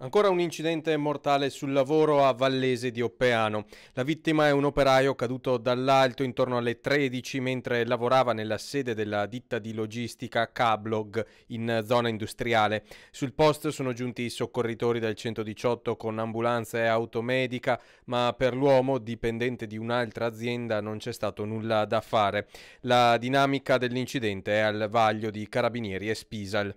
Ancora un incidente mortale sul lavoro a Vallese di Oppeano. La vittima è un operaio caduto dall'alto intorno alle 13 mentre lavorava nella sede della ditta di logistica Cablog in zona industriale. Sul posto sono giunti i soccorritori del 118 con ambulanza e automedica, ma per l'uomo, dipendente di un'altra azienda, non c'è stato nulla da fare. La dinamica dell'incidente è al vaglio di Carabinieri e Spisal.